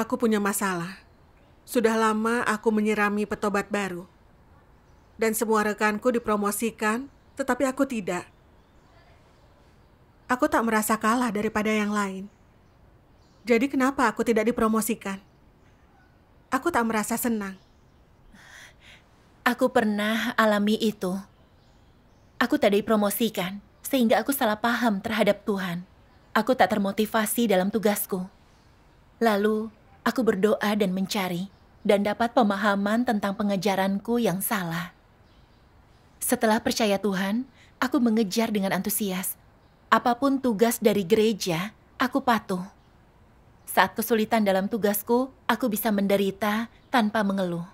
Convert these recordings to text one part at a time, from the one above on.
Aku punya masalah. Sudah lama aku menyirami petobat baru. Dan semua rekanku dipromosikan, tetapi aku tidak. Aku tak merasa kalah daripada yang lain. Jadi kenapa aku tidak dipromosikan? Aku tak merasa senang. Aku pernah alami itu. Aku tak dipromosikan, sehingga aku salah paham terhadap Tuhan. Aku tak termotivasi dalam tugasku. Lalu, Aku berdoa dan mencari, dan dapat pemahaman tentang pengejaranku yang salah. Setelah percaya Tuhan, aku mengejar dengan antusias. Apapun tugas dari gereja, aku patuh. Saat kesulitan dalam tugasku, aku bisa menderita tanpa mengeluh.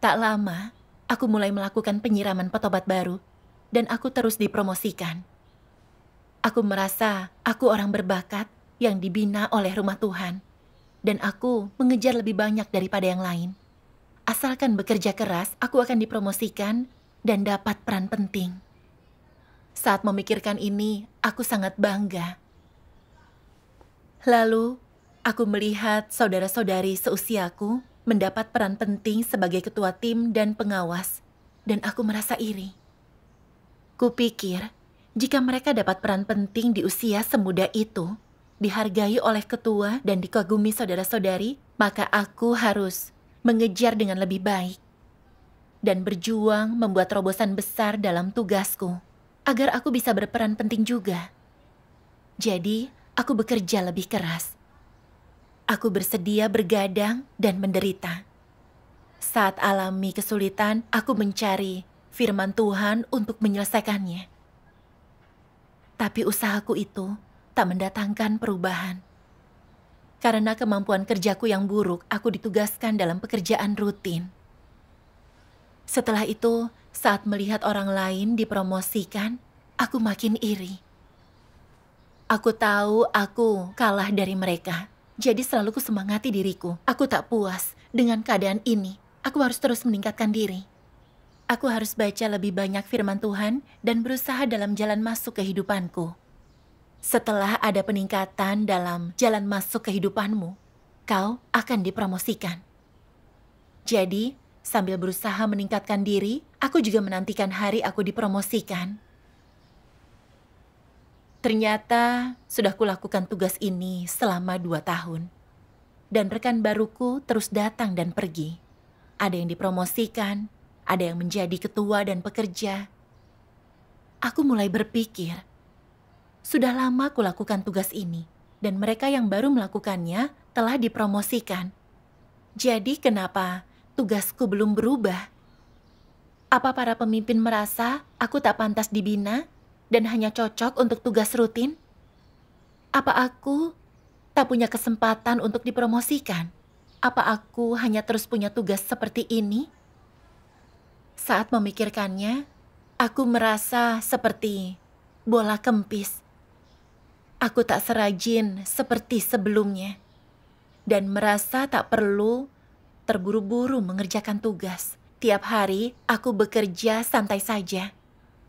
Tak lama, aku mulai melakukan penyiraman petobat baru, dan aku terus dipromosikan. Aku merasa aku orang berbakat yang dibina oleh rumah Tuhan dan aku mengejar lebih banyak daripada yang lain. Asalkan bekerja keras, aku akan dipromosikan dan dapat peran penting. Saat memikirkan ini, aku sangat bangga. Lalu, aku melihat saudara-saudari seusiaku mendapat peran penting sebagai ketua tim dan pengawas, dan aku merasa iri. Kupikir, jika mereka dapat peran penting di usia semuda itu, dihargai oleh ketua dan dikagumi saudara-saudari, maka aku harus mengejar dengan lebih baik dan berjuang membuat terobosan besar dalam tugasku agar aku bisa berperan penting juga. Jadi, aku bekerja lebih keras. Aku bersedia bergadang dan menderita. Saat alami kesulitan, aku mencari firman Tuhan untuk menyelesaikannya. Tapi usahaku itu tak mendatangkan perubahan. Karena kemampuan kerjaku yang buruk, aku ditugaskan dalam pekerjaan rutin. Setelah itu, saat melihat orang lain dipromosikan, aku makin iri. Aku tahu aku kalah dari mereka, jadi selalu kusemangati diriku. Aku tak puas dengan keadaan ini. Aku harus terus meningkatkan diri. Aku harus baca lebih banyak firman Tuhan dan berusaha dalam jalan masuk kehidupanku. Setelah ada peningkatan dalam jalan masuk kehidupanmu, kau akan dipromosikan. Jadi, sambil berusaha meningkatkan diri, aku juga menantikan hari aku dipromosikan. Ternyata sudah kulakukan tugas ini selama dua tahun. Dan rekan baruku terus datang dan pergi. Ada yang dipromosikan, ada yang menjadi ketua dan pekerja. Aku mulai berpikir, sudah lama kulakukan tugas ini, dan mereka yang baru melakukannya telah dipromosikan. Jadi kenapa tugasku belum berubah? Apa para pemimpin merasa aku tak pantas dibina dan hanya cocok untuk tugas rutin? Apa aku tak punya kesempatan untuk dipromosikan? Apa aku hanya terus punya tugas seperti ini? Saat memikirkannya, aku merasa seperti bola kempis Aku tak serajin seperti sebelumnya dan merasa tak perlu terburu-buru mengerjakan tugas. Tiap hari aku bekerja santai saja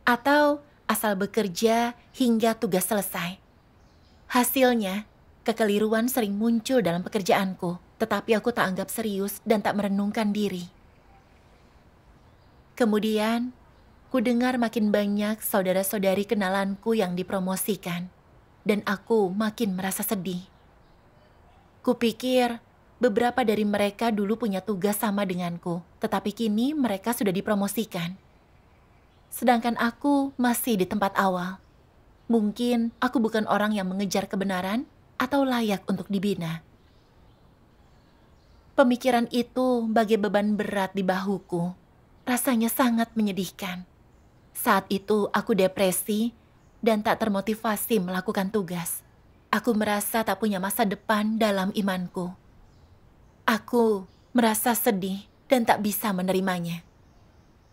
atau asal bekerja hingga tugas selesai. Hasilnya, kekeliruan sering muncul dalam pekerjaanku, tetapi aku tak anggap serius dan tak merenungkan diri. Kemudian, ku dengar makin banyak saudara-saudari kenalanku yang dipromosikan dan aku makin merasa sedih. Kupikir beberapa dari mereka dulu punya tugas sama denganku, tetapi kini mereka sudah dipromosikan. Sedangkan aku masih di tempat awal. Mungkin aku bukan orang yang mengejar kebenaran atau layak untuk dibina. Pemikiran itu bagai beban berat di bahuku. Rasanya sangat menyedihkan. Saat itu aku depresi dan tak termotivasi melakukan tugas. Aku merasa tak punya masa depan dalam imanku. Aku merasa sedih dan tak bisa menerimanya.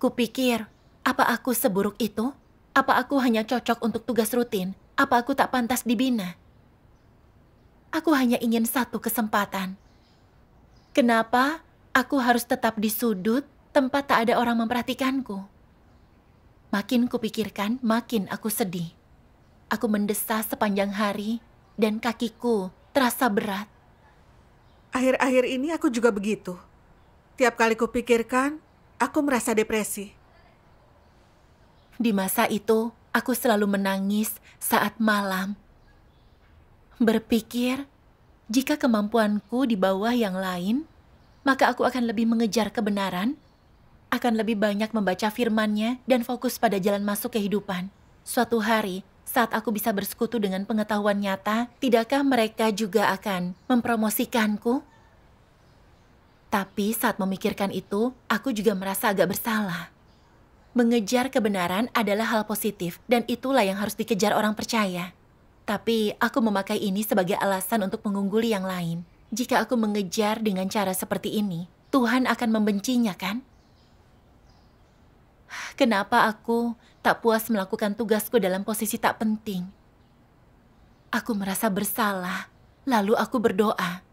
Kupikir, apa aku seburuk itu? Apa aku hanya cocok untuk tugas rutin? Apa aku tak pantas dibina? Aku hanya ingin satu kesempatan. Kenapa aku harus tetap di sudut tempat tak ada orang memperhatikanku? Makin kupikirkan, makin aku sedih. Aku mendesah sepanjang hari dan kakiku terasa berat. Akhir-akhir ini aku juga begitu. Tiap kali kupikirkan, aku merasa depresi. Di masa itu, aku selalu menangis saat malam. Berpikir, jika kemampuanku di bawah yang lain, maka aku akan lebih mengejar kebenaran, akan lebih banyak membaca firmannya dan fokus pada jalan masuk kehidupan. Suatu hari, saat aku bisa bersekutu dengan pengetahuan nyata, tidakkah mereka juga akan mempromosikanku? Tapi saat memikirkan itu, aku juga merasa agak bersalah. Mengejar kebenaran adalah hal positif, dan itulah yang harus dikejar orang percaya. Tapi aku memakai ini sebagai alasan untuk mengungguli yang lain. Jika aku mengejar dengan cara seperti ini, Tuhan akan membencinya, kan? Kenapa aku tak puas melakukan tugasku dalam posisi tak penting. Aku merasa bersalah, lalu aku berdoa.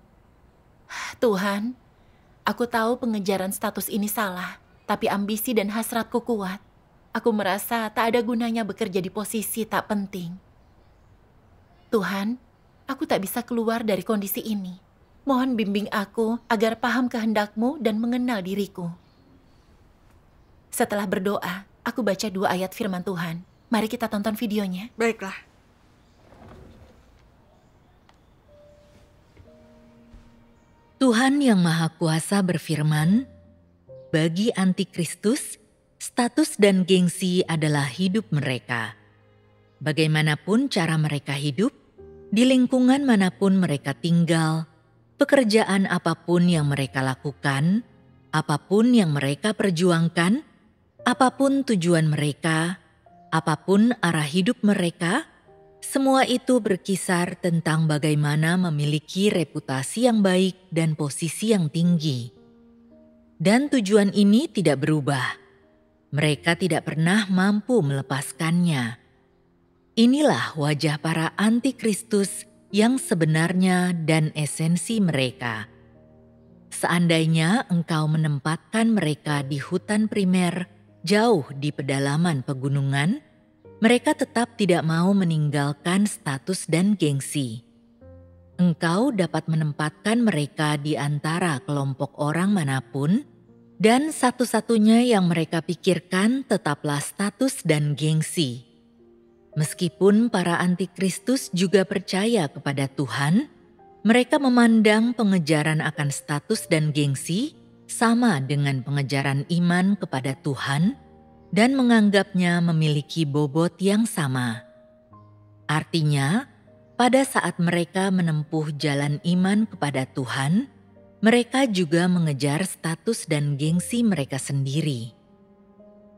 Tuhan, aku tahu pengejaran status ini salah, tapi ambisi dan hasratku kuat. Aku merasa tak ada gunanya bekerja di posisi tak penting. Tuhan, aku tak bisa keluar dari kondisi ini. Mohon bimbing aku agar paham kehendakmu dan mengenal diriku. Setelah berdoa, Aku baca dua ayat firman Tuhan. Mari kita tonton videonya. Baiklah. Tuhan yang Maha Kuasa berfirman, bagi antikristus, status dan gengsi adalah hidup mereka. Bagaimanapun cara mereka hidup, di lingkungan manapun mereka tinggal, pekerjaan apapun yang mereka lakukan, apapun yang mereka perjuangkan, Apapun tujuan mereka, apapun arah hidup mereka, semua itu berkisar tentang bagaimana memiliki reputasi yang baik dan posisi yang tinggi. Dan tujuan ini tidak berubah. Mereka tidak pernah mampu melepaskannya. Inilah wajah para antikristus yang sebenarnya dan esensi mereka. Seandainya engkau menempatkan mereka di hutan primer, jauh di pedalaman pegunungan, mereka tetap tidak mau meninggalkan status dan gengsi. Engkau dapat menempatkan mereka di antara kelompok orang manapun, dan satu-satunya yang mereka pikirkan tetaplah status dan gengsi. Meskipun para antikristus juga percaya kepada Tuhan, mereka memandang pengejaran akan status dan gengsi sama dengan pengejaran iman kepada Tuhan dan menganggapnya memiliki bobot yang sama. Artinya, pada saat mereka menempuh jalan iman kepada Tuhan, mereka juga mengejar status dan gengsi mereka sendiri.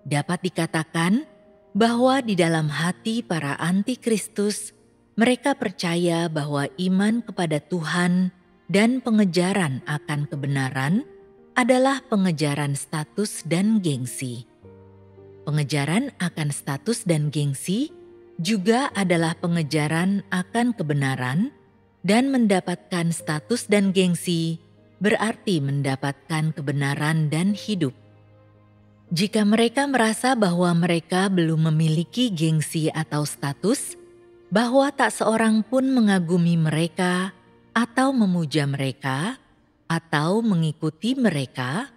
Dapat dikatakan bahwa di dalam hati para antikristus, mereka percaya bahwa iman kepada Tuhan dan pengejaran akan kebenaran adalah pengejaran status dan gengsi. Pengejaran akan status dan gengsi juga adalah pengejaran akan kebenaran, dan mendapatkan status dan gengsi berarti mendapatkan kebenaran dan hidup. Jika mereka merasa bahwa mereka belum memiliki gengsi atau status, bahwa tak seorang pun mengagumi mereka atau memuja mereka, atau mengikuti mereka,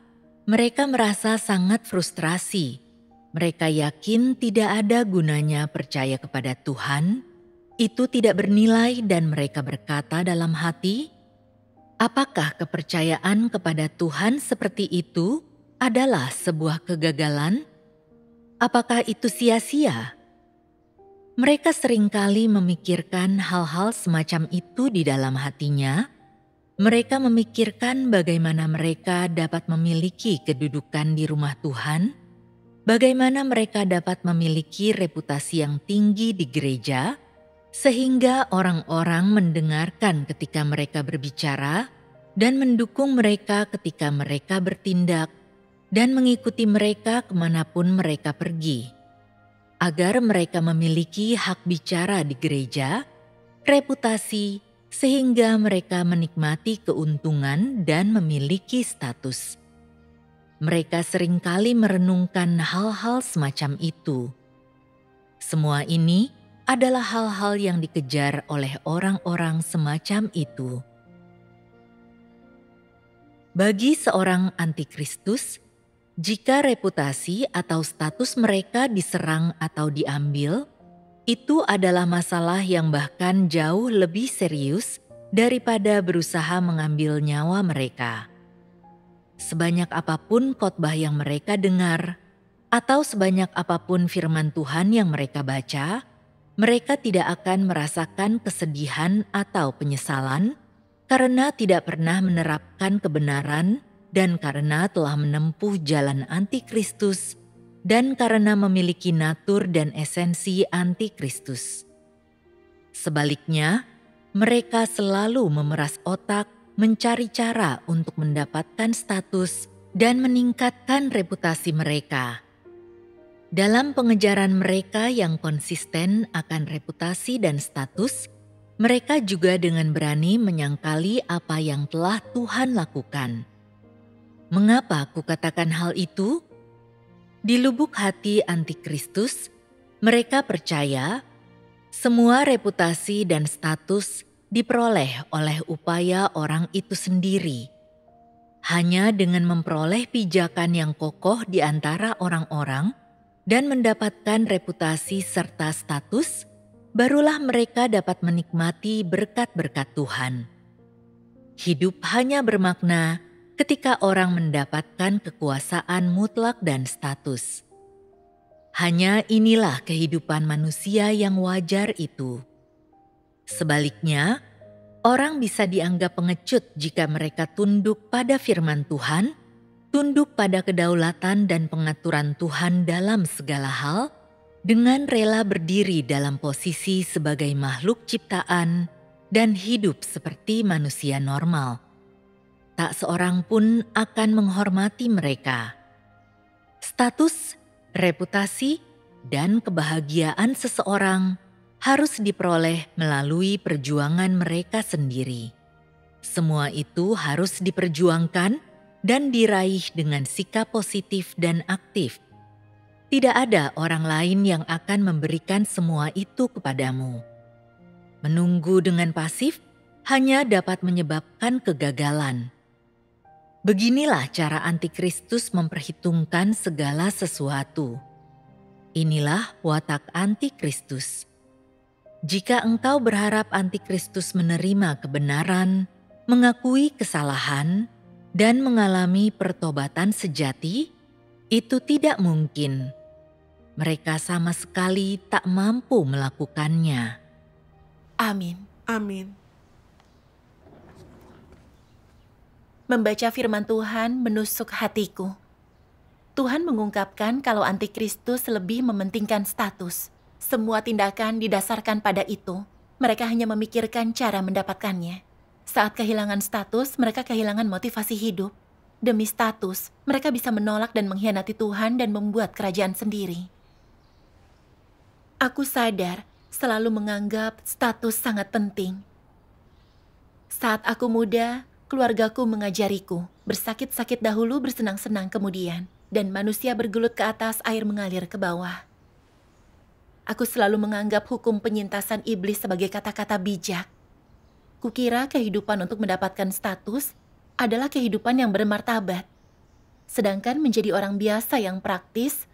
mereka merasa sangat frustrasi. Mereka yakin tidak ada gunanya percaya kepada Tuhan. Itu tidak bernilai, dan mereka berkata dalam hati, "Apakah kepercayaan kepada Tuhan seperti itu adalah sebuah kegagalan? Apakah itu sia-sia?" Mereka seringkali memikirkan hal-hal semacam itu di dalam hatinya mereka memikirkan bagaimana mereka dapat memiliki kedudukan di rumah Tuhan, bagaimana mereka dapat memiliki reputasi yang tinggi di gereja, sehingga orang-orang mendengarkan ketika mereka berbicara dan mendukung mereka ketika mereka bertindak, dan mengikuti mereka kemanapun mereka pergi, agar mereka memiliki hak bicara di gereja, reputasi, sehingga mereka menikmati keuntungan dan memiliki status. Mereka seringkali merenungkan hal-hal semacam itu. Semua ini adalah hal-hal yang dikejar oleh orang-orang semacam itu. Bagi seorang antikristus, jika reputasi atau status mereka diserang atau diambil, itu adalah masalah yang bahkan jauh lebih serius daripada berusaha mengambil nyawa mereka. Sebanyak apapun khotbah yang mereka dengar, atau sebanyak apapun firman Tuhan yang mereka baca, mereka tidak akan merasakan kesedihan atau penyesalan karena tidak pernah menerapkan kebenaran dan karena telah menempuh jalan antikristus dan karena memiliki natur dan esensi antikristus. Sebaliknya, mereka selalu memeras otak mencari cara untuk mendapatkan status dan meningkatkan reputasi mereka. Dalam pengejaran mereka yang konsisten akan reputasi dan status, mereka juga dengan berani menyangkali apa yang telah Tuhan lakukan. Mengapa kukatakan hal itu? Di lubuk hati antikristus, mereka percaya semua reputasi dan status diperoleh oleh upaya orang itu sendiri. Hanya dengan memperoleh pijakan yang kokoh di antara orang-orang dan mendapatkan reputasi serta status, barulah mereka dapat menikmati berkat-berkat Tuhan. Hidup hanya bermakna ketika orang mendapatkan kekuasaan mutlak dan status. Hanya inilah kehidupan manusia yang wajar itu. Sebaliknya, orang bisa dianggap pengecut jika mereka tunduk pada firman Tuhan, tunduk pada kedaulatan dan pengaturan Tuhan dalam segala hal, dengan rela berdiri dalam posisi sebagai makhluk ciptaan dan hidup seperti manusia normal tak seorang pun akan menghormati mereka. Status, reputasi, dan kebahagiaan seseorang harus diperoleh melalui perjuangan mereka sendiri. Semua itu harus diperjuangkan dan diraih dengan sikap positif dan aktif. Tidak ada orang lain yang akan memberikan semua itu kepadamu. Menunggu dengan pasif hanya dapat menyebabkan kegagalan. Beginilah cara antikristus memperhitungkan segala sesuatu. Inilah watak antikristus. Jika engkau berharap antikristus menerima kebenaran, mengakui kesalahan, dan mengalami pertobatan sejati, itu tidak mungkin. Mereka sama sekali tak mampu melakukannya. Amin. Amin. membaca firman Tuhan menusuk hatiku. Tuhan mengungkapkan kalau antikristus lebih mementingkan status. Semua tindakan didasarkan pada itu. Mereka hanya memikirkan cara mendapatkannya. Saat kehilangan status, mereka kehilangan motivasi hidup. Demi status, mereka bisa menolak dan mengkhianati Tuhan dan membuat kerajaan sendiri. Aku sadar selalu menganggap status sangat penting. Saat aku muda, keluargaku mengajariku, bersakit-sakit dahulu bersenang-senang kemudian, dan manusia bergelut ke atas air mengalir ke bawah. Aku selalu menganggap hukum penyintasan iblis sebagai kata-kata bijak. Kukira kehidupan untuk mendapatkan status adalah kehidupan yang bermartabat. Sedangkan menjadi orang biasa yang praktis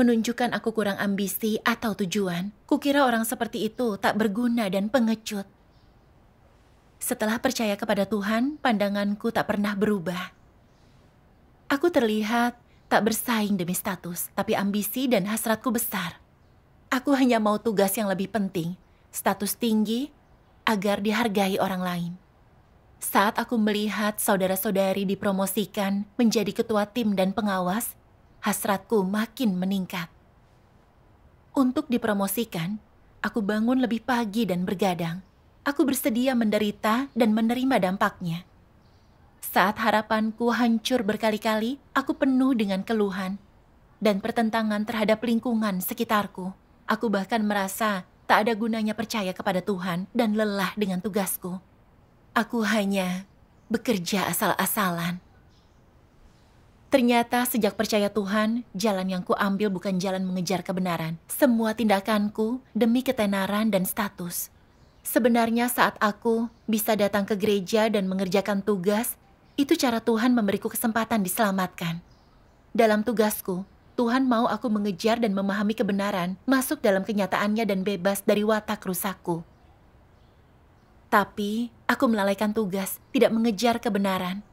menunjukkan aku kurang ambisi atau tujuan. Kukira orang seperti itu tak berguna dan pengecut. Setelah percaya kepada Tuhan, pandanganku tak pernah berubah. Aku terlihat tak bersaing demi status, tapi ambisi dan hasratku besar. Aku hanya mau tugas yang lebih penting, status tinggi, agar dihargai orang lain. Saat aku melihat saudara-saudari dipromosikan menjadi ketua tim dan pengawas, hasratku makin meningkat. Untuk dipromosikan, aku bangun lebih pagi dan bergadang aku bersedia menderita dan menerima dampaknya. Saat harapanku hancur berkali-kali, aku penuh dengan keluhan dan pertentangan terhadap lingkungan sekitarku. Aku bahkan merasa tak ada gunanya percaya kepada Tuhan dan lelah dengan tugasku. Aku hanya bekerja asal-asalan. Ternyata sejak percaya Tuhan, jalan yang kuambil bukan jalan mengejar kebenaran. Semua tindakanku demi ketenaran dan status. Sebenarnya saat aku bisa datang ke gereja dan mengerjakan tugas, itu cara Tuhan memberiku kesempatan diselamatkan. Dalam tugasku, Tuhan mau aku mengejar dan memahami kebenaran, masuk dalam kenyataannya dan bebas dari watak rusakku. Tapi, aku melalaikan tugas, tidak mengejar kebenaran.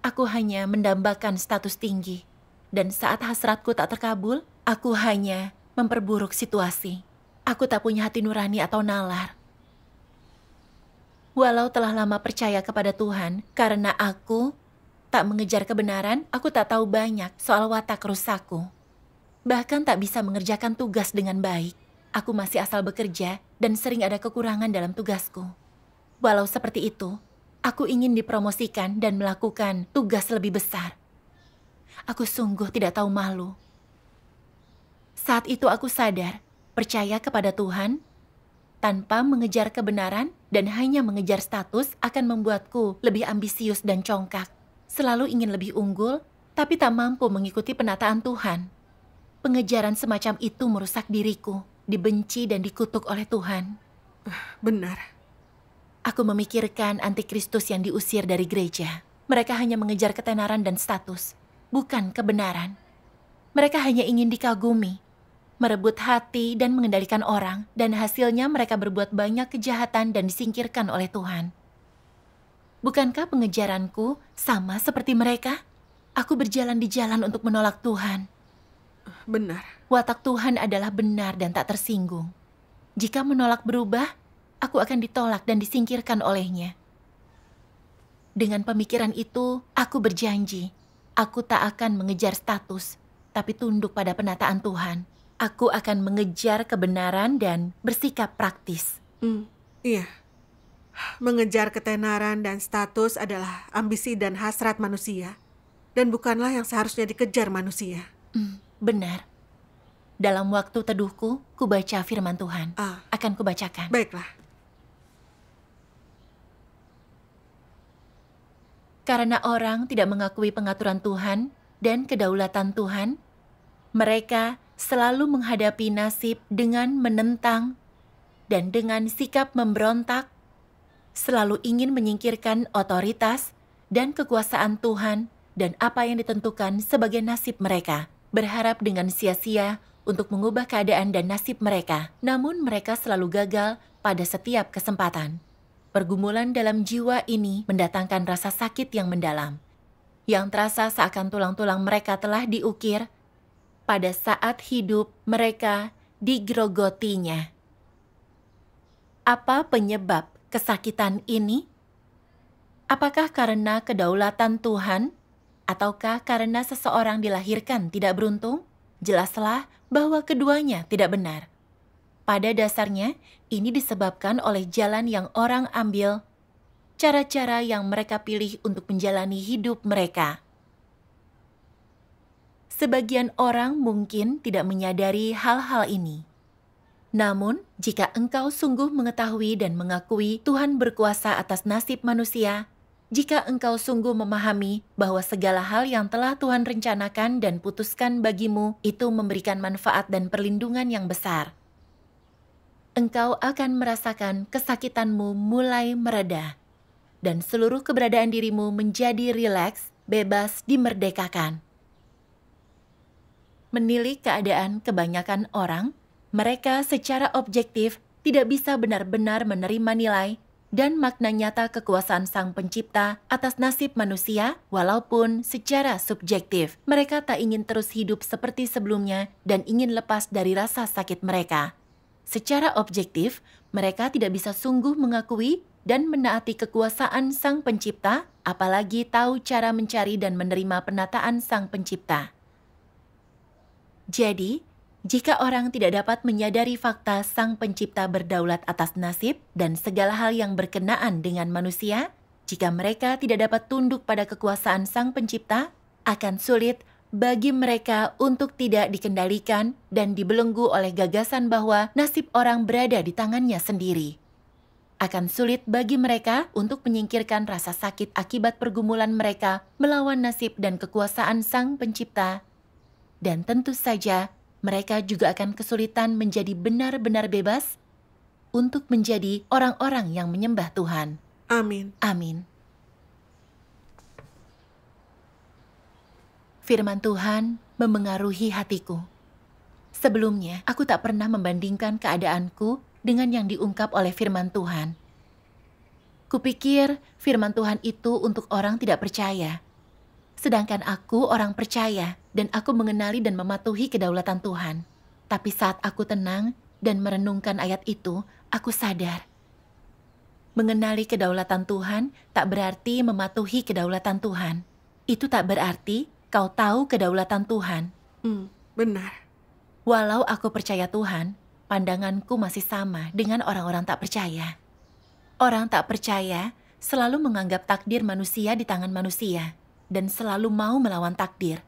Aku hanya mendambakan status tinggi. Dan saat hasratku tak terkabul, aku hanya memperburuk situasi. Aku tak punya hati nurani atau nalar. Walau telah lama percaya kepada Tuhan, karena aku tak mengejar kebenaran, aku tak tahu banyak soal watak rusakku. Bahkan tak bisa mengerjakan tugas dengan baik. Aku masih asal bekerja dan sering ada kekurangan dalam tugasku. Walau seperti itu, aku ingin dipromosikan dan melakukan tugas lebih besar. Aku sungguh tidak tahu malu. Saat itu aku sadar, percaya kepada Tuhan tanpa mengejar kebenaran dan hanya mengejar status akan membuatku lebih ambisius dan congkak. Selalu ingin lebih unggul, tapi tak mampu mengikuti penataan Tuhan. Pengejaran semacam itu merusak diriku, dibenci dan dikutuk oleh Tuhan. Eh, benar. Aku memikirkan antikristus yang diusir dari gereja. Mereka hanya mengejar ketenaran dan status, bukan kebenaran. Mereka hanya ingin dikagumi, merebut hati dan mengendalikan orang, dan hasilnya mereka berbuat banyak kejahatan dan disingkirkan oleh Tuhan. Bukankah pengejaranku sama seperti mereka? Aku berjalan di jalan untuk menolak Tuhan. Benar. Watak Tuhan adalah benar dan tak tersinggung. Jika menolak berubah, aku akan ditolak dan disingkirkan olehnya. Dengan pemikiran itu, aku berjanji, aku tak akan mengejar status, tapi tunduk pada penataan Tuhan aku akan mengejar kebenaran dan bersikap praktis. Hmm, iya. Mengejar ketenaran dan status adalah ambisi dan hasrat manusia. Dan bukanlah yang seharusnya dikejar manusia. Hmm, benar. Dalam waktu teduhku, ku baca firman Tuhan. Ah. akan kubacakan. Baiklah. Karena orang tidak mengakui pengaturan Tuhan dan kedaulatan Tuhan, mereka selalu menghadapi nasib dengan menentang dan dengan sikap memberontak, selalu ingin menyingkirkan otoritas dan kekuasaan Tuhan dan apa yang ditentukan sebagai nasib mereka, berharap dengan sia-sia untuk mengubah keadaan dan nasib mereka. Namun mereka selalu gagal pada setiap kesempatan. Pergumulan dalam jiwa ini mendatangkan rasa sakit yang mendalam, yang terasa seakan tulang-tulang mereka telah diukir pada saat hidup mereka grogotinya, Apa penyebab kesakitan ini? Apakah karena kedaulatan Tuhan, ataukah karena seseorang dilahirkan tidak beruntung? Jelaslah bahwa keduanya tidak benar. Pada dasarnya, ini disebabkan oleh jalan yang orang ambil, cara-cara yang mereka pilih untuk menjalani hidup mereka. Sebagian orang mungkin tidak menyadari hal-hal ini. Namun, jika engkau sungguh mengetahui dan mengakui Tuhan berkuasa atas nasib manusia, jika engkau sungguh memahami bahwa segala hal yang telah Tuhan rencanakan dan putuskan bagimu itu memberikan manfaat dan perlindungan yang besar, engkau akan merasakan kesakitanmu mulai mereda dan seluruh keberadaan dirimu menjadi rileks, bebas, dimerdekakan menilik keadaan kebanyakan orang, mereka secara objektif tidak bisa benar-benar menerima nilai dan makna nyata kekuasaan Sang Pencipta atas nasib manusia, walaupun secara subjektif mereka tak ingin terus hidup seperti sebelumnya dan ingin lepas dari rasa sakit mereka. Secara objektif, mereka tidak bisa sungguh mengakui dan menaati kekuasaan Sang Pencipta, apalagi tahu cara mencari dan menerima penataan Sang Pencipta. Jadi, jika orang tidak dapat menyadari fakta Sang Pencipta berdaulat atas nasib dan segala hal yang berkenaan dengan manusia, jika mereka tidak dapat tunduk pada kekuasaan Sang Pencipta, akan sulit bagi mereka untuk tidak dikendalikan dan dibelenggu oleh gagasan bahwa nasib orang berada di tangannya sendiri. Akan sulit bagi mereka untuk menyingkirkan rasa sakit akibat pergumulan mereka melawan nasib dan kekuasaan Sang Pencipta dan tentu saja mereka juga akan kesulitan menjadi benar-benar bebas untuk menjadi orang-orang yang menyembah Tuhan. Amin. Amin. Firman Tuhan memengaruhi hatiku. Sebelumnya, aku tak pernah membandingkan keadaanku dengan yang diungkap oleh firman Tuhan. Kupikir firman Tuhan itu untuk orang tidak percaya, Sedangkan aku orang percaya dan aku mengenali dan mematuhi kedaulatan Tuhan. Tapi saat aku tenang dan merenungkan ayat itu, aku sadar. Mengenali kedaulatan Tuhan tak berarti mematuhi kedaulatan Tuhan. Itu tak berarti kau tahu kedaulatan Tuhan. Hmm, benar. Walau aku percaya Tuhan, pandanganku masih sama dengan orang-orang tak percaya. Orang tak percaya selalu menganggap takdir manusia di tangan manusia dan selalu mau melawan takdir.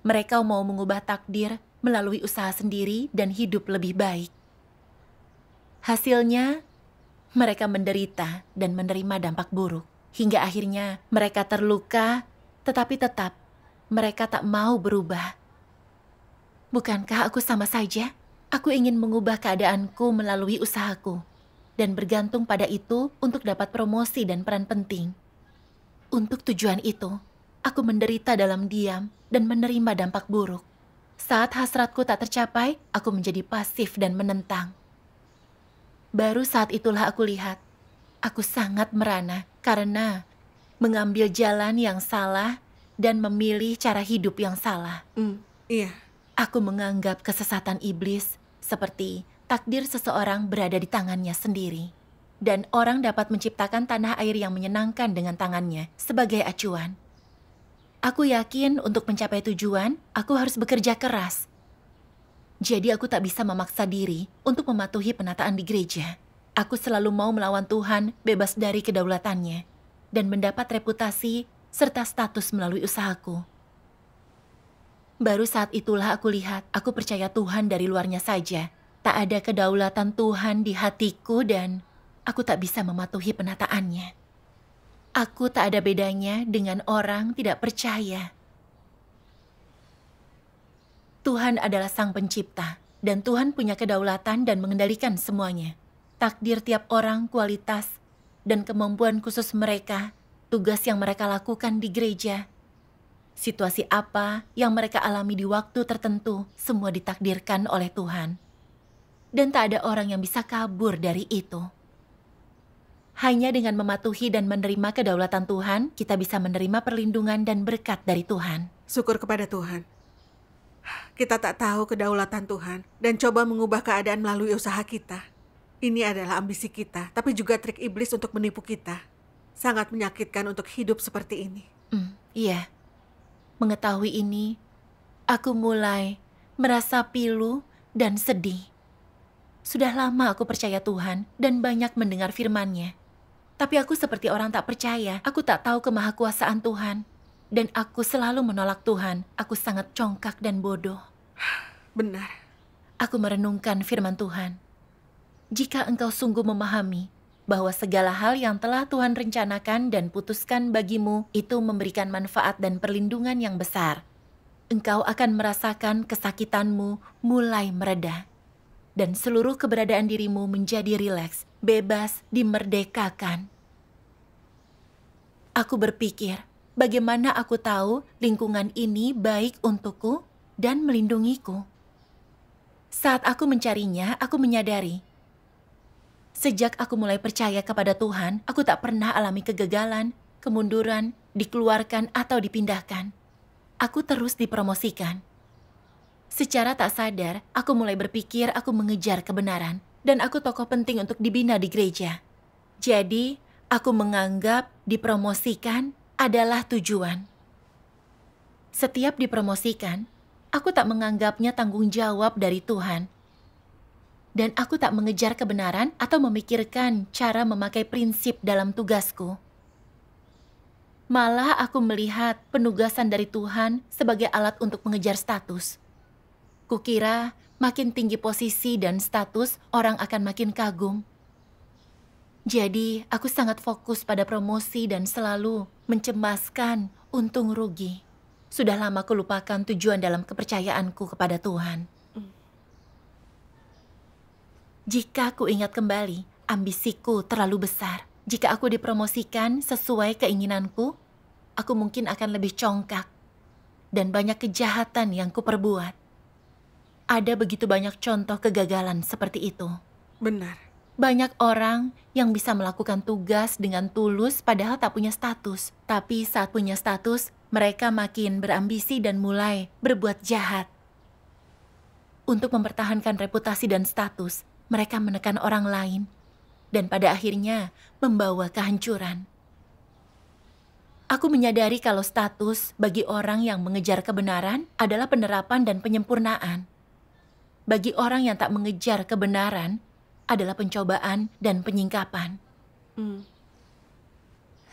Mereka mau mengubah takdir melalui usaha sendiri dan hidup lebih baik. Hasilnya, mereka menderita dan menerima dampak buruk. Hingga akhirnya mereka terluka, tetapi tetap mereka tak mau berubah. Bukankah aku sama saja? Aku ingin mengubah keadaanku melalui usahaku dan bergantung pada itu untuk dapat promosi dan peran penting. Untuk tujuan itu, Aku menderita dalam diam dan menerima dampak buruk. Saat hasratku tak tercapai, aku menjadi pasif dan menentang. Baru saat itulah aku lihat, aku sangat merana karena mengambil jalan yang salah dan memilih cara hidup yang salah. Mm, iya. Aku menganggap kesesatan iblis seperti takdir seseorang berada di tangannya sendiri. Dan orang dapat menciptakan tanah air yang menyenangkan dengan tangannya sebagai acuan. Aku yakin untuk mencapai tujuan, aku harus bekerja keras. Jadi aku tak bisa memaksa diri untuk mematuhi penataan di gereja. Aku selalu mau melawan Tuhan bebas dari kedaulatannya dan mendapat reputasi serta status melalui usahaku. Baru saat itulah aku lihat, aku percaya Tuhan dari luarnya saja. Tak ada kedaulatan Tuhan di hatiku dan aku tak bisa mematuhi penataannya. Aku tak ada bedanya dengan orang tidak percaya. Tuhan adalah Sang Pencipta, dan Tuhan punya kedaulatan dan mengendalikan semuanya. Takdir tiap orang, kualitas, dan kemampuan khusus mereka, tugas yang mereka lakukan di gereja, situasi apa yang mereka alami di waktu tertentu, semua ditakdirkan oleh Tuhan, dan tak ada orang yang bisa kabur dari itu. Hanya dengan mematuhi dan menerima kedaulatan Tuhan, kita bisa menerima perlindungan dan berkat dari Tuhan. Syukur kepada Tuhan. Kita tak tahu kedaulatan Tuhan dan coba mengubah keadaan melalui usaha kita. Ini adalah ambisi kita, tapi juga trik iblis untuk menipu kita. Sangat menyakitkan untuk hidup seperti ini. Mm, iya. Mengetahui ini, aku mulai merasa pilu dan sedih. Sudah lama aku percaya Tuhan dan banyak mendengar firman-Nya. Tapi aku seperti orang tak percaya. Aku tak tahu kemahakuasaan Tuhan. Dan aku selalu menolak Tuhan. Aku sangat congkak dan bodoh. Benar. Aku merenungkan firman Tuhan. Jika engkau sungguh memahami bahwa segala hal yang telah Tuhan rencanakan dan putuskan bagimu itu memberikan manfaat dan perlindungan yang besar, engkau akan merasakan kesakitanmu mulai mereda dan seluruh keberadaan dirimu menjadi rileks bebas dimerdekakan. Aku berpikir, bagaimana aku tahu lingkungan ini baik untukku dan melindungiku. Saat aku mencarinya, aku menyadari. Sejak aku mulai percaya kepada Tuhan, aku tak pernah alami kegagalan, kemunduran, dikeluarkan atau dipindahkan. Aku terus dipromosikan. Secara tak sadar, aku mulai berpikir aku mengejar kebenaran dan aku tokoh penting untuk dibina di gereja. Jadi, aku menganggap dipromosikan adalah tujuan. Setiap dipromosikan, aku tak menganggapnya tanggung jawab dari Tuhan. Dan aku tak mengejar kebenaran atau memikirkan cara memakai prinsip dalam tugasku. Malah aku melihat penugasan dari Tuhan sebagai alat untuk mengejar status. Kukira makin tinggi posisi dan status, orang akan makin kagum. Jadi, aku sangat fokus pada promosi dan selalu mencemaskan untung rugi. Sudah lama aku lupakan tujuan dalam kepercayaanku kepada Tuhan. Jika aku ingat kembali, ambisiku terlalu besar. Jika aku dipromosikan sesuai keinginanku, aku mungkin akan lebih congkak dan banyak kejahatan yang kuperbuat ada begitu banyak contoh kegagalan seperti itu. Benar. Banyak orang yang bisa melakukan tugas dengan tulus padahal tak punya status. Tapi saat punya status, mereka makin berambisi dan mulai berbuat jahat. Untuk mempertahankan reputasi dan status, mereka menekan orang lain dan pada akhirnya membawa kehancuran. Aku menyadari kalau status bagi orang yang mengejar kebenaran adalah penerapan dan penyempurnaan bagi orang yang tak mengejar kebenaran adalah pencobaan dan penyingkapan. Hmm.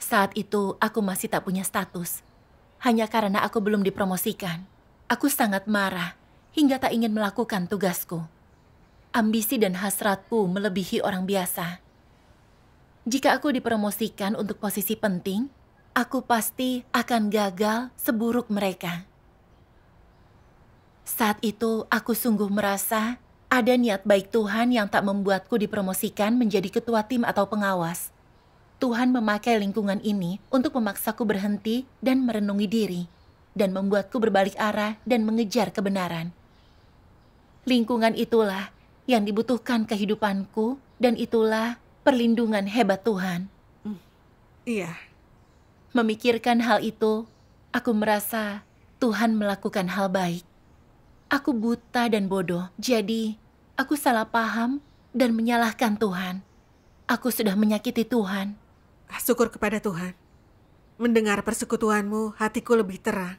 Saat itu aku masih tak punya status. Hanya karena aku belum dipromosikan. Aku sangat marah hingga tak ingin melakukan tugasku. Ambisi dan hasratku melebihi orang biasa. Jika aku dipromosikan untuk posisi penting, aku pasti akan gagal seburuk mereka. Saat itu aku sungguh merasa ada niat baik Tuhan yang tak membuatku dipromosikan menjadi ketua tim atau pengawas. Tuhan memakai lingkungan ini untuk memaksaku berhenti dan merenungi diri, dan membuatku berbalik arah dan mengejar kebenaran. Lingkungan itulah yang dibutuhkan kehidupanku, dan itulah perlindungan hebat Tuhan. Hmm. iya, memikirkan hal itu, aku merasa Tuhan melakukan hal baik. Aku buta dan bodoh, jadi aku salah paham dan menyalahkan Tuhan. Aku sudah menyakiti Tuhan. Ah, syukur kepada Tuhan. Mendengar persekutuanmu, hatiku lebih terang.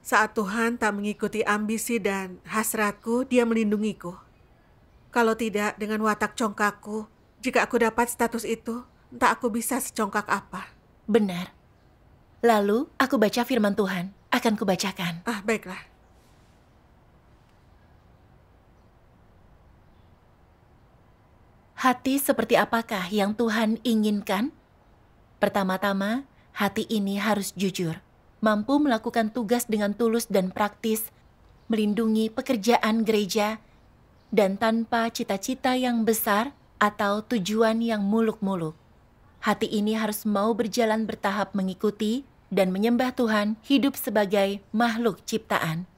Saat Tuhan tak mengikuti ambisi dan hasratku, dia melindungiku. Kalau tidak, dengan watak congkakku, jika aku dapat status itu, entah aku bisa secongkak apa. Benar. Lalu, aku baca firman Tuhan. Akan kubacakan. Ah, baiklah. Hati seperti apakah yang Tuhan inginkan? Pertama-tama, hati ini harus jujur, mampu melakukan tugas dengan tulus dan praktis, melindungi pekerjaan gereja, dan tanpa cita-cita yang besar atau tujuan yang muluk-muluk. Hati ini harus mau berjalan bertahap mengikuti dan menyembah Tuhan hidup sebagai makhluk ciptaan.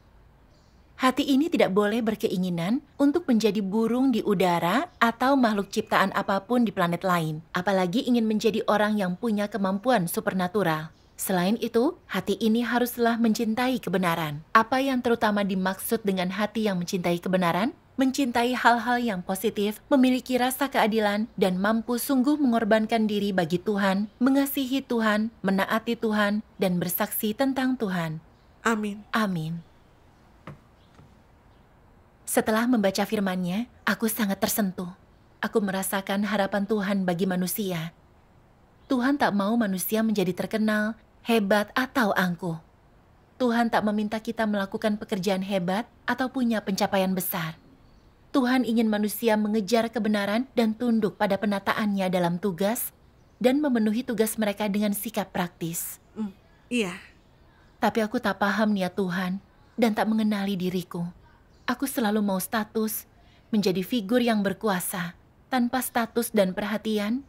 Hati ini tidak boleh berkeinginan untuk menjadi burung di udara atau makhluk ciptaan apapun di planet lain, apalagi ingin menjadi orang yang punya kemampuan supernatural. Selain itu, hati ini haruslah mencintai kebenaran. Apa yang terutama dimaksud dengan hati yang mencintai kebenaran? Mencintai hal-hal yang positif, memiliki rasa keadilan, dan mampu sungguh mengorbankan diri bagi Tuhan, mengasihi Tuhan, menaati Tuhan, dan bersaksi tentang Tuhan. Amin. Amin. Setelah membaca firman-Nya, aku sangat tersentuh. Aku merasakan harapan Tuhan bagi manusia. Tuhan tak mau manusia menjadi terkenal, hebat, atau angkuh. Tuhan tak meminta kita melakukan pekerjaan hebat atau punya pencapaian besar. Tuhan ingin manusia mengejar kebenaran dan tunduk pada penataannya dalam tugas dan memenuhi tugas mereka dengan sikap praktis. Mm, iya. Tapi aku tak paham niat Tuhan dan tak mengenali diriku. Aku selalu mau status, menjadi figur yang berkuasa. Tanpa status dan perhatian,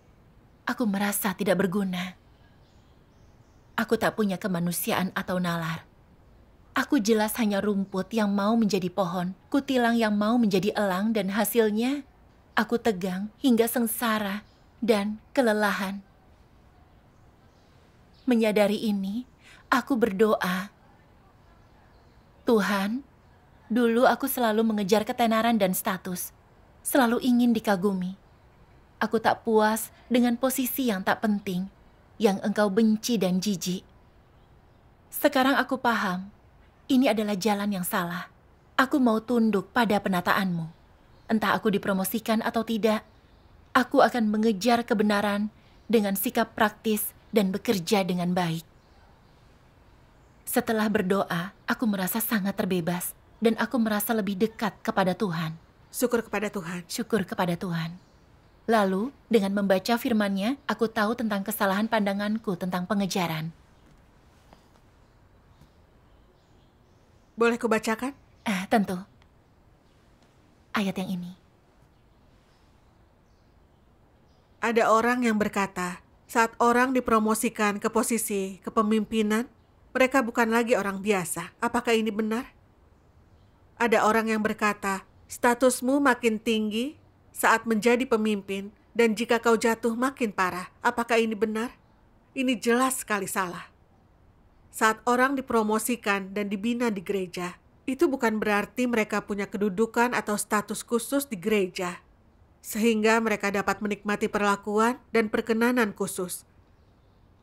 aku merasa tidak berguna. Aku tak punya kemanusiaan atau nalar. Aku jelas hanya rumput yang mau menjadi pohon, kutilang yang mau menjadi elang dan hasilnya aku tegang hingga sengsara dan kelelahan. Menyadari ini, aku berdoa, Tuhan, Dulu aku selalu mengejar ketenaran dan status. Selalu ingin dikagumi. Aku tak puas dengan posisi yang tak penting, yang engkau benci dan jijik. Sekarang aku paham, ini adalah jalan yang salah. Aku mau tunduk pada penataanmu. Entah aku dipromosikan atau tidak, aku akan mengejar kebenaran dengan sikap praktis dan bekerja dengan baik. Setelah berdoa, aku merasa sangat terbebas dan aku merasa lebih dekat kepada Tuhan. Syukur kepada Tuhan. Syukur kepada Tuhan. Lalu, dengan membaca firman-Nya, aku tahu tentang kesalahan pandanganku tentang pengejaran. Boleh kubacakan? Eh, tentu. Ayat yang ini. Ada orang yang berkata, saat orang dipromosikan ke posisi kepemimpinan, mereka bukan lagi orang biasa. Apakah ini benar? Ada orang yang berkata, statusmu makin tinggi saat menjadi pemimpin, dan jika kau jatuh makin parah. Apakah ini benar? Ini jelas sekali salah. Saat orang dipromosikan dan dibina di gereja, itu bukan berarti mereka punya kedudukan atau status khusus di gereja, sehingga mereka dapat menikmati perlakuan dan perkenanan khusus.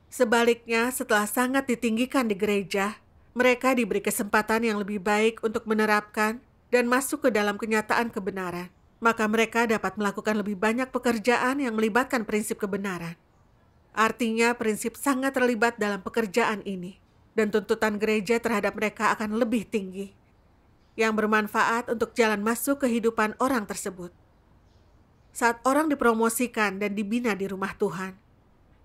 Sebaliknya, setelah sangat ditinggikan di gereja, mereka diberi kesempatan yang lebih baik untuk menerapkan dan masuk ke dalam kenyataan kebenaran. Maka mereka dapat melakukan lebih banyak pekerjaan yang melibatkan prinsip kebenaran. Artinya prinsip sangat terlibat dalam pekerjaan ini. Dan tuntutan gereja terhadap mereka akan lebih tinggi. Yang bermanfaat untuk jalan masuk kehidupan orang tersebut. Saat orang dipromosikan dan dibina di rumah Tuhan,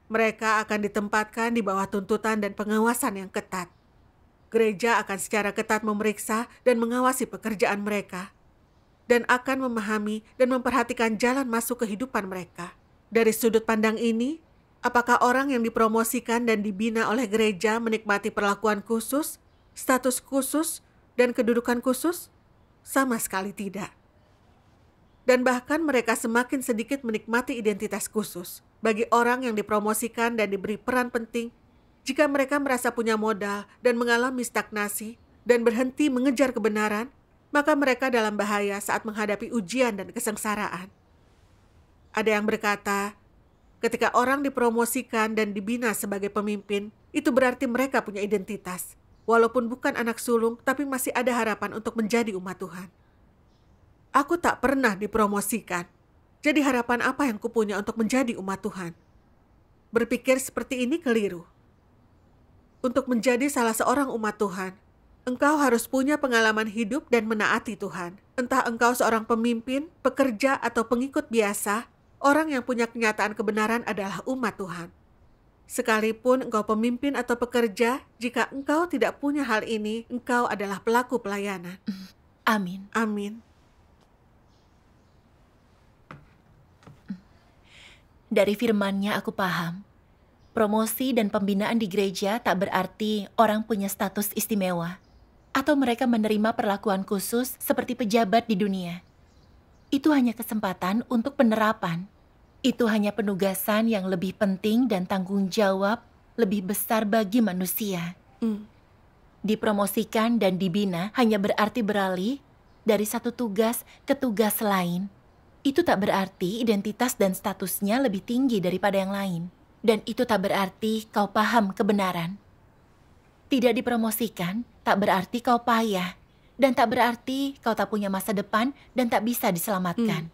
mereka akan ditempatkan di bawah tuntutan dan pengawasan yang ketat gereja akan secara ketat memeriksa dan mengawasi pekerjaan mereka, dan akan memahami dan memperhatikan jalan masuk kehidupan mereka. Dari sudut pandang ini, apakah orang yang dipromosikan dan dibina oleh gereja menikmati perlakuan khusus, status khusus, dan kedudukan khusus? Sama sekali tidak. Dan bahkan mereka semakin sedikit menikmati identitas khusus bagi orang yang dipromosikan dan diberi peran penting jika mereka merasa punya modal dan mengalami stagnasi dan berhenti mengejar kebenaran, maka mereka dalam bahaya saat menghadapi ujian dan kesengsaraan. Ada yang berkata, ketika orang dipromosikan dan dibina sebagai pemimpin, itu berarti mereka punya identitas. Walaupun bukan anak sulung, tapi masih ada harapan untuk menjadi umat Tuhan. Aku tak pernah dipromosikan. Jadi harapan apa yang kupunya untuk menjadi umat Tuhan? Berpikir seperti ini keliru untuk menjadi salah seorang umat Tuhan, engkau harus punya pengalaman hidup dan menaati Tuhan. Entah engkau seorang pemimpin, pekerja, atau pengikut biasa, orang yang punya kenyataan kebenaran adalah umat Tuhan. Sekalipun engkau pemimpin atau pekerja, jika engkau tidak punya hal ini, engkau adalah pelaku pelayanan. Amin. Amin. Dari firmannya aku paham Promosi dan pembinaan di gereja tak berarti orang punya status istimewa atau mereka menerima perlakuan khusus seperti pejabat di dunia. Itu hanya kesempatan untuk penerapan. Itu hanya penugasan yang lebih penting dan tanggung jawab lebih besar bagi manusia. Mm. Dipromosikan dan dibina hanya berarti beralih dari satu tugas ke tugas lain. Itu tak berarti identitas dan statusnya lebih tinggi daripada yang lain. Dan itu tak berarti kau paham kebenaran. Tidak dipromosikan, tak berarti kau payah. Dan tak berarti kau tak punya masa depan dan tak bisa diselamatkan. Hmm.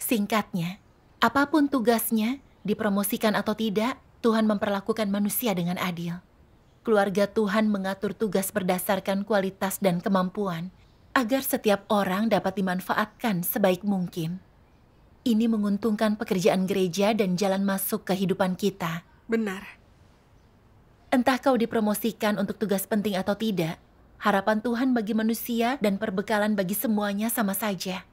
Singkatnya, apapun tugasnya, dipromosikan atau tidak, Tuhan memperlakukan manusia dengan adil. Keluarga Tuhan mengatur tugas berdasarkan kualitas dan kemampuan, agar setiap orang dapat dimanfaatkan sebaik mungkin. Ini menguntungkan pekerjaan gereja dan jalan masuk kehidupan kita. Benar. Entah kau dipromosikan untuk tugas penting atau tidak, harapan Tuhan bagi manusia dan perbekalan bagi semuanya sama saja.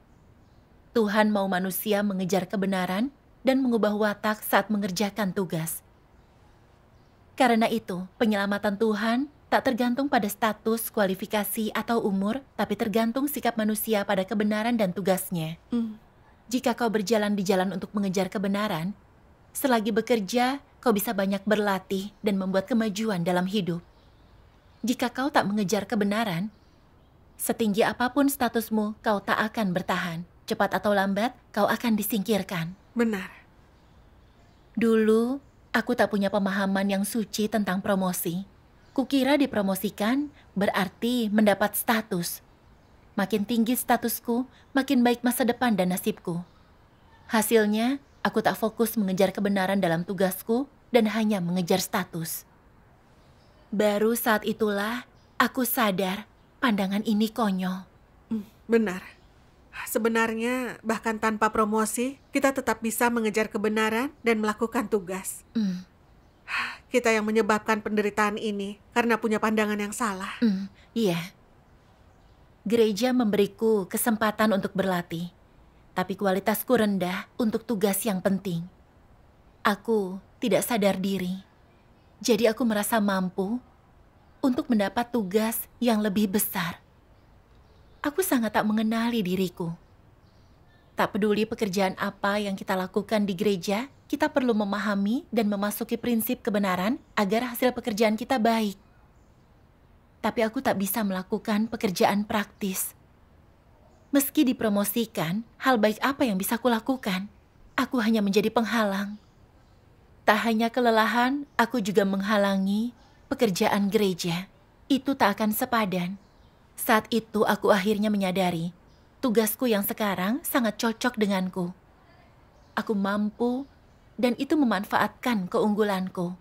Tuhan mau manusia mengejar kebenaran dan mengubah watak saat mengerjakan tugas. Karena itu, penyelamatan Tuhan tak tergantung pada status, kualifikasi, atau umur, tapi tergantung sikap manusia pada kebenaran dan tugasnya. Mm jika kau berjalan di jalan untuk mengejar kebenaran, selagi bekerja, kau bisa banyak berlatih dan membuat kemajuan dalam hidup. Jika kau tak mengejar kebenaran, setinggi apapun statusmu, kau tak akan bertahan. Cepat atau lambat, kau akan disingkirkan. Benar. Dulu, aku tak punya pemahaman yang suci tentang promosi. Kukira dipromosikan berarti mendapat status, Makin tinggi statusku, makin baik masa depan dan nasibku. Hasilnya, aku tak fokus mengejar kebenaran dalam tugasku dan hanya mengejar status. Baru saat itulah aku sadar pandangan ini konyol. Hmm, benar. Sebenarnya, bahkan tanpa promosi, kita tetap bisa mengejar kebenaran dan melakukan tugas. Mm. Kita yang menyebabkan penderitaan ini karena punya pandangan yang salah. Mm, Yeah. Gereja memberiku kesempatan untuk berlatih, tapi kualitasku rendah untuk tugas yang penting. Aku tidak sadar diri, jadi aku merasa mampu untuk mendapat tugas yang lebih besar. Aku sangat tak mengenali diriku. Tak peduli pekerjaan apa yang kita lakukan di gereja, kita perlu memahami dan memasuki prinsip kebenaran agar hasil pekerjaan kita baik tapi aku tak bisa melakukan pekerjaan praktis. Meski dipromosikan, hal baik apa yang bisa kulakukan? Aku hanya menjadi penghalang. Tak hanya kelelahan, aku juga menghalangi pekerjaan gereja. Itu tak akan sepadan. Saat itu aku akhirnya menyadari, tugasku yang sekarang sangat cocok denganku. Aku mampu dan itu memanfaatkan keunggulanku.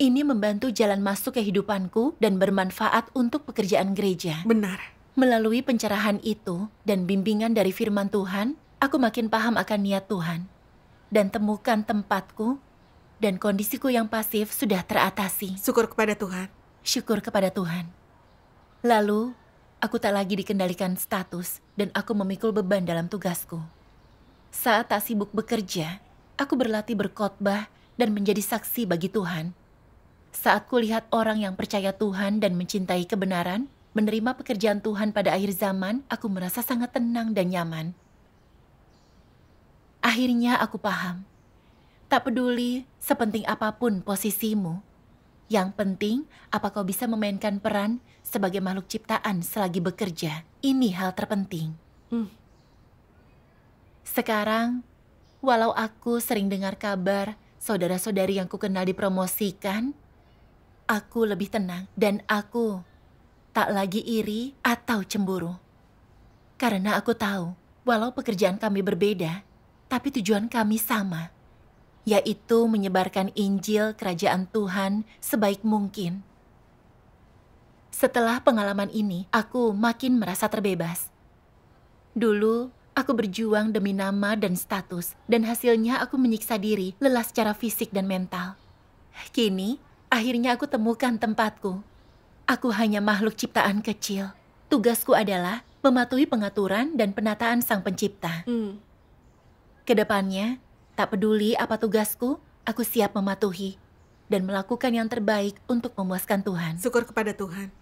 Ini membantu jalan masuk kehidupanku dan bermanfaat untuk pekerjaan gereja. Benar. Melalui pencerahan itu dan bimbingan dari firman Tuhan, aku makin paham akan niat Tuhan. Dan temukan tempatku dan kondisiku yang pasif sudah teratasi. Syukur kepada Tuhan. Syukur kepada Tuhan. Lalu, aku tak lagi dikendalikan status dan aku memikul beban dalam tugasku. Saat tak sibuk bekerja, aku berlatih berkhotbah dan menjadi saksi bagi Tuhan saat kulihat orang yang percaya Tuhan dan mencintai kebenaran, menerima pekerjaan Tuhan pada akhir zaman, aku merasa sangat tenang dan nyaman. Akhirnya aku paham. Tak peduli sepenting apapun posisimu, yang penting, apa kau bisa memainkan peran sebagai makhluk ciptaan selagi bekerja? Ini hal terpenting. Hmm. Sekarang, walau aku sering dengar kabar saudara-saudari yang kukenal dipromosikan, aku lebih tenang dan aku tak lagi iri atau cemburu. Karena aku tahu, walau pekerjaan kami berbeda, tapi tujuan kami sama, yaitu menyebarkan Injil Kerajaan Tuhan sebaik mungkin. Setelah pengalaman ini, aku makin merasa terbebas. Dulu, aku berjuang demi nama dan status, dan hasilnya aku menyiksa diri, lelah secara fisik dan mental. Kini, Akhirnya aku temukan tempatku. Aku hanya makhluk ciptaan kecil. Tugasku adalah mematuhi pengaturan dan penataan sang pencipta. Hmm. Kedepannya, tak peduli apa tugasku, aku siap mematuhi dan melakukan yang terbaik untuk memuaskan Tuhan. Syukur kepada Tuhan.